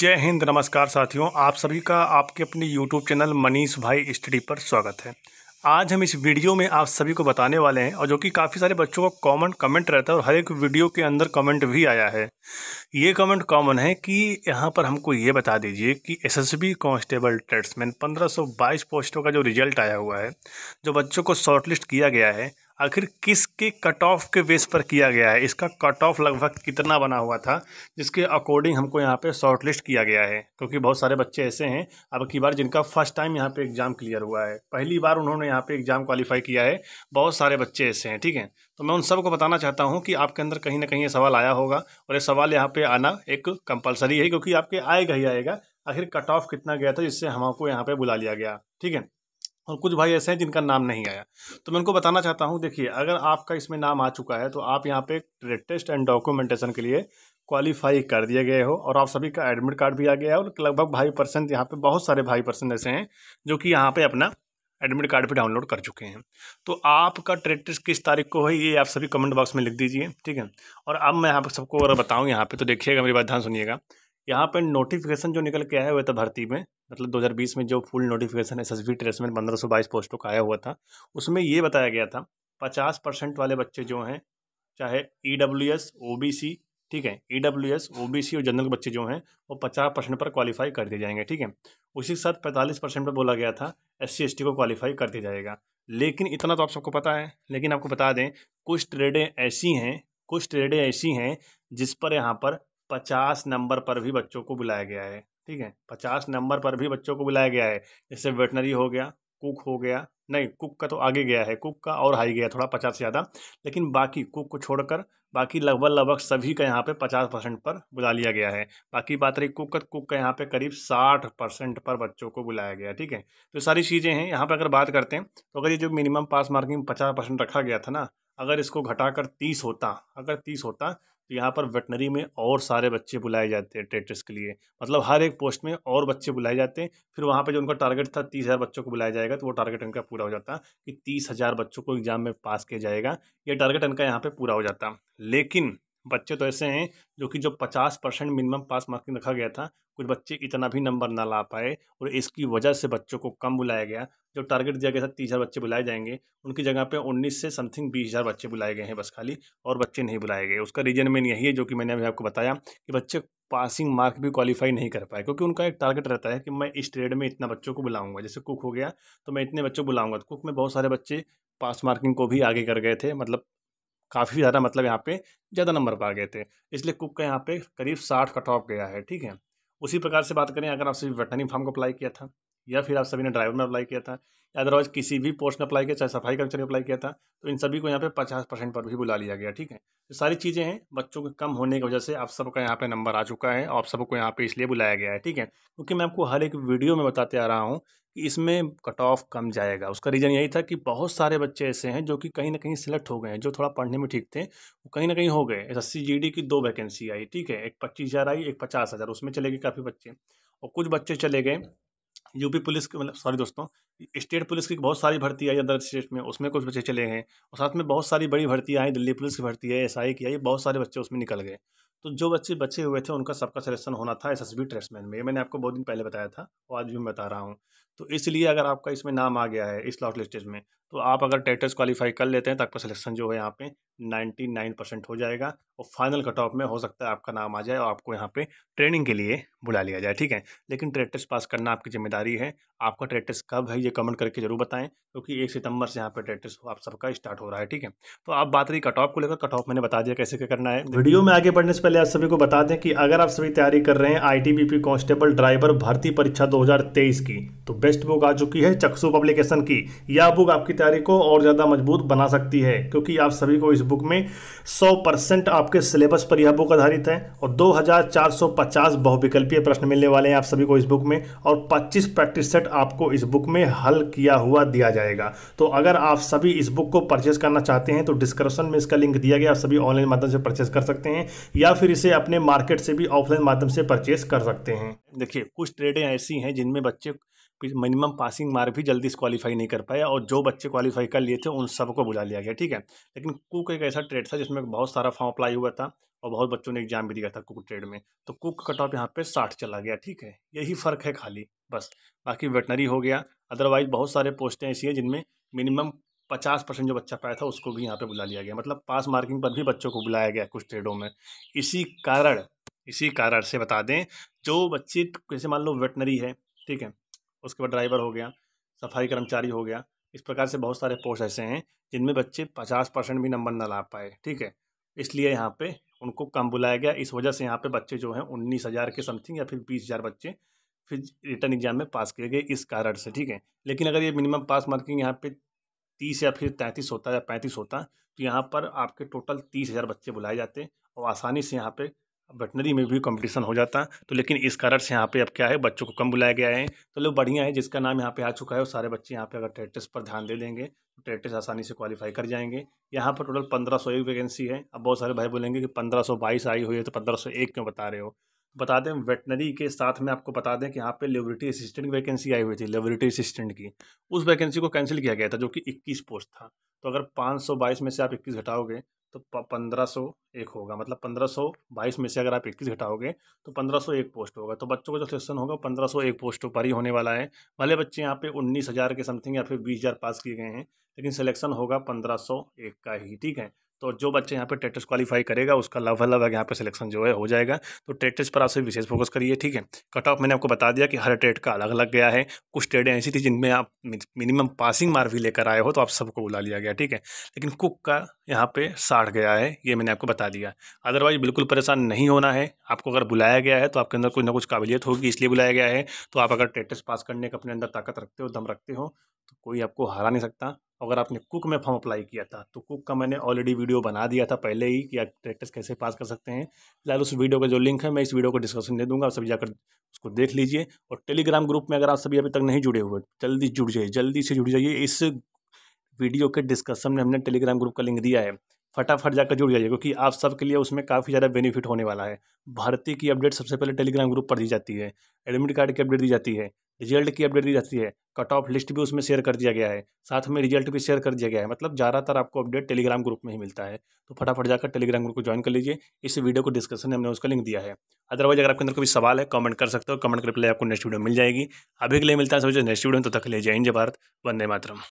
जय हिंद नमस्कार साथियों आप सभी का आपके अपने YouTube चैनल मनीष भाई स्टडी पर स्वागत है आज हम इस वीडियो में आप सभी को बताने वाले हैं और जो कि काफ़ी सारे बच्चों का कॉमन कमेंट रहता है और हर एक वीडियो के अंदर कमेंट भी आया है ये कमेंट कॉमन है कि यहाँ पर हमको ये बता दीजिए कि S S B constable tradesman पंद्रह सौ बाईस पोस्टों का जो रिजल्ट आया हुआ है जो बच्चों को शॉर्टलिस्ट किया गया है आखिर किसके कट ऑफ के बेस पर किया गया है इसका कट ऑफ लगभग कितना बना हुआ था जिसके अकॉर्डिंग हमको यहाँ पे शॉर्ट लिस्ट किया गया है क्योंकि बहुत सारे बच्चे ऐसे हैं अब की बार जिनका फर्स्ट टाइम यहाँ पे एग्ज़ाम क्लियर हुआ है पहली बार उन्होंने यहाँ पे एग्ज़ाम क्वालिफाई किया है बहुत सारे बच्चे ऐसे हैं ठीक है तो मैं उन सबको बताना चाहता हूँ कि आपके अंदर कहीं ना कहीं ये सवाल आया होगा और ये सवाल यहाँ पर आना एक कंपलसरी है क्योंकि आपके आएगा ही आएगा आखिर कट ऑफ कितना गया था जिससे हमको यहाँ पर बुला लिया गया ठीक है और कुछ भाई ऐसे हैं जिनका नाम नहीं आया तो मैं उनको बताना चाहता हूँ देखिए अगर आपका इसमें नाम आ चुका है तो आप यहाँ पे टेस्ट एंड डॉक्यूमेंटेशन के लिए क्वालिफाई कर दिए गए हो और आप सभी का एडमिट कार्ड भी आ गया है और लगभग भाई परसेंट यहाँ पे बहुत सारे भाई परसेंट ऐसे हैं जो कि यहाँ पे अपना एडमिट कार्ड भी डाउनलोड कर चुके हैं तो आपका ट्रेड टेस्ट किस तारीख को है ये आप सभी कमेंट बॉक्स में लिख दीजिए ठीक है और अब मैं आप सबको अगर बताऊँ यहाँ पर तो देखिएगा मेरी बात ध्यान सुनिएगा यहाँ पर नोटिफिकेशन जो निकल के आया हुआ था भर्ती में मतलब 2020 में जो full notification S S B tradesman पंद्रह पोस्टों का आया हुआ था उसमें ये बताया गया था पचास परसेंट वाले बच्चे जो हैं चाहे E W S O B C ठीक है E W S O B C और जनरल बच्चे जो हैं वो पचास परसेंट पर क्वालिफाई कर दिए जाएंगे ठीक है उसी के साथ पैंतालीस परसेंट पर बोला गया था एस सी एस टी को क्वालिफाई कर दिया जाएगा लेकिन इतना तो आप सबको पता है लेकिन आपको बता दें कुछ ट्रेडें ऐसी हैं कुछ ट्रेडें ऐसी हैं जिस पर यहाँ पर पचास नंबर पर भी बच्चों को बुलाया गया है ठीक है पचास नंबर पर भी बच्चों को बुलाया गया है जैसे वेटनरी हो गया कुक हो गया नहीं कुक का तो आगे गया है कुक का और हाई गया थोड़ा पचास से ज़्यादा लेकिन बाकी कुक को छोड़कर बाकी लगभग लगभग सभी का यहाँ पे पचास परसेंट पर बुला लिया गया है बाकी बात रही कुक का तो कुक का यहाँ पे करीब साठ परसेंट पर बच्चों को बुलाया गया ठीक है तो सारी चीज़ें हैं यहाँ पे अगर बात करते हैं तो अगर ये जो मिनिमम पास मार्किंग पचास परसेंट रखा गया था ना अगर इसको घटाकर तीस होता अगर तीस होता तो यहाँ पर वेटनरी में और सारे बच्चे बुलाए जाते हैं टेट्रिस के लिए मतलब हर एक पोस्ट में और बच्चे बुलाए जाते हैं फिर वहाँ पर जो उनका टारगेट था तीस हज़ार बच्चों को बुलाया जाएगा तो वो टारगेट उनका पूरा हो जाता कि तीस हज़ार बच्चों को एग्ज़ाम में पास किया जाएगा ये टारगेट उनका यहाँ पर पूरा हो जाता लेकिन बच्चे तो ऐसे हैं जो कि जो पचास परसेंट मिनिमम पास मार्किंग रखा गया था कुछ बच्चे इतना भी नंबर ना ला पाए और इसकी वजह से बच्चों को कम बुलाया गया जो टारगेट दिया गया था तीस हज़ार बच्चे बुलाए जाएंगे उनकी जगह पे उन्नीस से समथिंग बीस हज़ार बच्चे बुलाए गए हैं बस खाली और बच्चे नहीं बुलाए गए उसका रीजन मेन यही है जो कि मैंने अभी आपको बताया कि बच्चे पासिंग मार्क भी क्वालिफाई नहीं कर पाए क्योंकि उनका एक टारगेट रहता है कि मैं इस ट्रेड में इतना बच्चों को बुलाऊंगा जैसे कुक हो गया तो मैं इतने बच्चों को बुलाऊंगा तो कुक में बहुत सारे बच्चे पास मार्किंग को भी आगे कर गए थे मतलब काफ़ी ज़्यादा मतलब यहाँ पे ज़्यादा नंबर पर आ गए थे इसलिए कुक का यहाँ पे करीब साठ कट ऑफ गया है ठीक है उसी प्रकार से बात करें अगर आप वेटनरी फार्म को अप्लाई किया था या फिर आप सभी ने ड्राइवर में अप्लाई किया था या अदरवाइज किसी भी पोस्ट में अप्लाई किया चाहे सफाई कर्मचारी अप्लाई किया था तो इन सभी को यहाँ पे पचास परसेंट पर भी बुला लिया गया ठीक है तो सारी चीज़ें हैं बच्चों के कम होने की वजह से आप सबका यहाँ पे नंबर आ चुका है आप सबको यहाँ पे इसलिए बुलाया गया है ठीक है क्योंकि मैं आपको हर एक वीडियो में बताते आ रहा हूँ कि इसमें कट ऑफ कम जाएगा उसका रीज़न यही था कि बहुत सारे बच्चे ऐसे हैं जो कि कहीं ना कहीं सेलेक्ट हो गए हैं जो थोड़ा पढ़ने में ठीक थे वो कहीं ना कहीं हो गए एस एस की दो वैकेंसी आई ठीक है एक पच्चीस हज़ार आई एक पचास हज़ार उसमें चले गए काफ़ी बच्चे और कुछ बच्चे चले गए यूपी पुलिस के मतलब सॉरी दोस्तों स्टेट पुलिस की बहुत सारी भर्ती आई अदर स्टेट में उसमें कुछ बच्चे चले गए और साथ में बहुत सारी बड़ी भर्ती आई दिल्ली पुलिस की भर्ती है एस आई की आई बहुत सारे बच्चे उसमें निकल गए तो जो बच्चे बचे हुए थे उनका सबका सिलेक्शन होना था एस एस बी ट्रेसमैन में ये मैंने आपको बहुत दिन पहले बताया था और आज भी मैं बता रहा हूँ तो इसलिए अगर आपका इसमें नाम आ गया है इस लॉट लिस्टेज में तो आप अगर टेटर्स क्वालिफाई कर लेते हैं तो आपका सिलेक्शन जो है यहाँ पे 99 परसेंट हो जाएगा और फाइनल कट ऑफ में हो सकता है आपका नाम आ जाए और आपको यहाँ पे ट्रेनिंग के लिए बुला लिया जाए ठीक है लेकिन ट्रेटर्स पास करना आपकी जिम्मेदारी है आपका ट्रेटर्स कब है ये कमेंट करके जरूर बताएं क्योंकि तो एक सितंबर से यहाँ पे ट्रेटर्स आप सबका स्टार्ट हो रहा है ठीक है तो आप बात रही कट ऑफ को लेकर कट ऑफ मैंने बता दिया कैसे क्या करना है वीडियो में आगे बढ़ने से पहले आप सभी को बता दें कि अगर आप सभी तैयारी कर रहे हैं आई कांस्टेबल ड्राइवर भर्ती परीक्षा दो की तो बेस्ट बुक आ चुकी है चक्सू पब्लिकेशन की यह बुक आपकी तैयारी को और ज़्यादा मजबूत बना सकती है क्योंकि आप सभी को इस बुक में 100 परसेंट आपके सिलेबस पर यह बुक आधारित है और 2450 बहुविकल्पीय प्रश्न मिलने वाले हैं आप सभी को इस बुक में और 25 प्रैक्टिस सेट आपको इस बुक में हल किया हुआ दिया जाएगा तो अगर आप सभी इस बुक को परचेज करना चाहते हैं तो डिस्क्रिप्शन में इसका लिंक दिया गया आप सभी ऑनलाइन माध्यम से परचेज कर सकते हैं या फिर इसे अपने मार्केट से भी ऑफलाइन माध्यम से परचेज कर सकते हैं देखिए कुछ ट्रेडें ऐसी हैं जिनमें बच्चे मिनिमम पासिंग मार्क भी जल्दी क्वालिफाई नहीं कर पाया और जो बच्चे क्वालीफाई कर लिए थे उन सबको बुला लिया गया ठीक है लेकिन कुक एक ऐसा ट्रेड था जिसमें बहुत सारा फॉर्म अप्लाई हुआ था और बहुत बच्चों ने एग्जाम भी दिया था कुक ट्रेड में तो कुक का कट ऑफ यहाँ पे साठ चला गया ठीक है यही फ़र्क है खाली बस बाकी वेटनरी हो गया अदरवाइज बहुत सारे पोस्टें ऐसी हैं जिनमें मिनिमम पचास परसेंट जो बच्चा पाया था उसको भी यहाँ पे बुला लिया गया मतलब पास मार्किंग पर भी बच्चों को बुलाया गया कुछ ट्रेडों में इसी कारण इसी कारण से बता दें जो बच्चे जैसे मान लो वेटनरी है ठीक है उसके बाद ड्राइवर हो गया सफाई कर्मचारी हो गया इस प्रकार से बहुत सारे पोस्ट ऐसे हैं जिनमें बच्चे पचास परसेंट भी नंबर ना ला पाए ठीक है इसलिए यहाँ पे उनको कम बुलाया गया इस वजह से यहाँ पे बच्चे जो हैं उन्नीस हज़ार के समथिंग या फिर बीस हज़ार बच्चे फिर रिटर्न एग्जाम में पास किए गए इस कारण से ठीक है लेकिन अगर ये मिनिमम पास मार्किंग यहाँ पर तीस या फिर तैंतीस होता या पैंतीस होता तो यहाँ पर आपके टोटल तीस हज़ार बच्चे बुलाए जाते और आसानी से यहाँ पर वेटनरी में भी कंपटीशन हो जाता तो लेकिन इस कारण से यहाँ पे अब क्या है बच्चों को कम बुलाया गया है तो लोग बढ़िया है जिसका नाम यहाँ पे आ चुका है और सारे बच्चे यहाँ पे अगर टेट टेस्ट पर ध्यान दे देंगे तो टेट टेस्ट आसानी से क्वालिफाई कर जाएंगे यहाँ पर टोटल पंद्रह सौ एक वैकेंसी है अब बहुत सारे भाई बोलेंगे कि पंद्रह सौ बाईस आई हुई है तो पंद्रह सौ एक क्यों बता रहे हो बता दें वेटनरी के साथ में आपको बता दें कि यहाँ पे लेबोरेटरी असिस्टेंट की वैकेंसी आई हुई थी लेबोरेटरी असिस्टेंट की उस वैकेंसी को कैंसिल किया गया था जो कि 21 पोस्ट था तो अगर 522 में से आप 21 घटाओगे तो पंद्रह सौ एक होगा मतलब पंद्रह सौ बाईस में से अगर आप इक्कीस घटाओगे तो पंद्रह सौ एक पोस्ट होगा तो बच्चों का जो सेक्शन होगा पंद्रह सौ एक पोस्ट पर ही होने वाला है भले बच्चे यहाँ पे उन्नीस हज़ार के समथिंग या फिर बीस हज़ार पास किए गए हैं लेकिन सिलेक्शन होगा पंद्रह सौ एक का ही ठीक है तो जो बच्चे यहाँ पे टेटस क्वालीफाई करेगा उसका अलग लगभग यहाँ पे सिलेक्शन जो है हो जाएगा तो ट्रेक्टर्स पर आप सभी विशेष फोकस करिए ठीक है कट ऑफ मैंने आपको बता दिया कि हर ट्रेड का अलग अलग गया है कुछ ट्रेडें ऐसी थी जिनमें आप मिनिमम पासिंग मार्क भी लेकर आए हो तो आप सबको बुला लिया गया ठीक है लेकिन कुक का यहाँ पे साठ गया है ये मैंने आपको बता दिया अदरवाइज बिल्कुल परेशान नहीं होना है आपको अगर बुलाया गया है तो आपके अंदर कुछ ना कुछ काबिलियत होगी इसलिए बुलाया गया है तो आप अगर ट्रेक्टर्स पास करने का अपने अंदर ताकत रखते हो दम रखते हो तो कोई आपको हरा नहीं सकता अगर आपने कुक में फॉर्म अप्लाई किया था तो कुक का मैंने ऑलरेडी वीडियो बना दिया था पहले ही कि आप ट्रैक्टर्स कैसे पास कर सकते हैं फिलहाल उस वीडियो का जो लिंक है मैं इस वीडियो को डिस्क्रिप्शन दे दूंगा आप सभी जाकर उसको देख लीजिए और टेलीग्राम ग्रुप में अगर आप सभी अभी तक नहीं जुड़े हुए जल्दी जुड़ जाइए जल्दी से जुड़ जाइए इस वीडियो के डिस्कशन में हमने टेलीग्राम ग्रुप का लिंक दिया है फटाफट जाकर जुड़ जाइए क्योंकि आप सबके लिए उसमें काफ़ी ज़्यादा बेनिफिट होने वाला है भर्ती की अपडेट सबसे पहले टेलीग्राम ग्रुप पर दी जाती है एडमिट कार्ड की अपडेट दी जाती है रिजल्ट की अपडेट दी जाती है कट ऑफ लिस्ट भी उसमें शेयर कर दिया गया है साथ में रिजल्ट भी शेयर कर दिया गया है मतलब ज़्यादातर आपको अपडेट टेलीग्राम ग्रुप में ही मिलता है तो फटाफट जाकर टेलीग्राम ग्रुप को ज्वाइन कर लीजिए इस वीडियो को डिस्कशन में हमने उसका लिंक दिया है अदरवाइज अगर आपके अंदर कोई सवाल है कमेंट कर सकते हो कमेंट कर रिप्लाई आपको नेक्स्ट वीडियो मिल जाएगी अभी के लिए मिलता है सोचिए नेक्स्ट वीडियो में तो तक ले जाए हिंद भारत वंदे मातरम